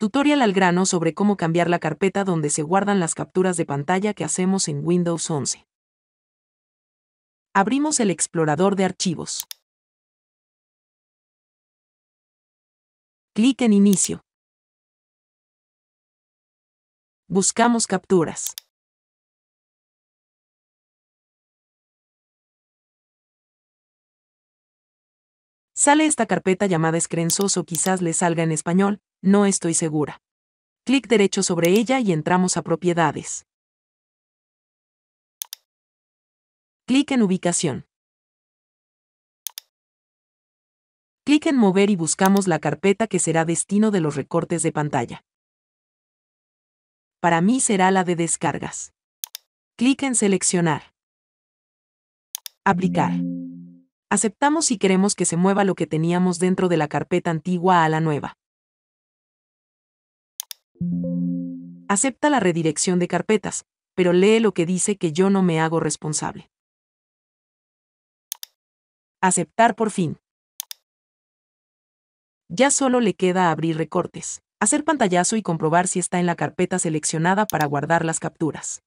Tutorial al grano sobre cómo cambiar la carpeta donde se guardan las capturas de pantalla que hacemos en Windows 11. Abrimos el explorador de archivos. Clic en Inicio. Buscamos capturas. Sale esta carpeta llamada Scrensos o quizás le salga en español, no estoy segura. Clic derecho sobre ella y entramos a propiedades. Clic en ubicación. Clic en mover y buscamos la carpeta que será destino de los recortes de pantalla. Para mí será la de descargas. Clic en seleccionar. Aplicar. Aceptamos si queremos que se mueva lo que teníamos dentro de la carpeta antigua a la nueva. Acepta la redirección de carpetas, pero lee lo que dice que yo no me hago responsable. Aceptar por fin. Ya solo le queda abrir recortes, hacer pantallazo y comprobar si está en la carpeta seleccionada para guardar las capturas.